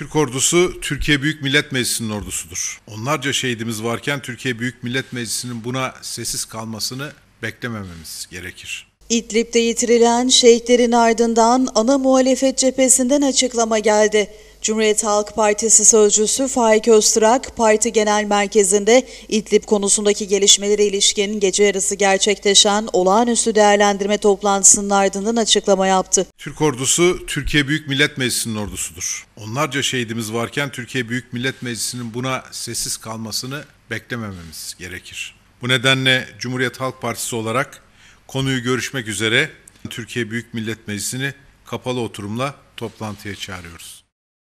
Türk ordusu Türkiye Büyük Millet Meclisi'nin ordusudur. Onlarca şehidimiz varken Türkiye Büyük Millet Meclisi'nin buna sessiz kalmasını beklemememiz gerekir. İdlib'de yitirilen şehitlerin ardından ana muhalefet cephesinden açıklama geldi. Cumhuriyet Halk Partisi sözcüsü Faik Öztrak, parti genel merkezinde İdlib konusundaki gelişmelere ilişkin gece yarısı gerçekleşen olağanüstü değerlendirme toplantısının ardından açıklama yaptı. Türk ordusu Türkiye Büyük Millet Meclisi'nin ordusudur. Onlarca şehidimiz varken Türkiye Büyük Millet Meclisi'nin buna sessiz kalmasını beklemememiz gerekir. Bu nedenle Cumhuriyet Halk Partisi olarak konuyu görüşmek üzere Türkiye Büyük Millet Meclisi'ni kapalı oturumla toplantıya çağırıyoruz.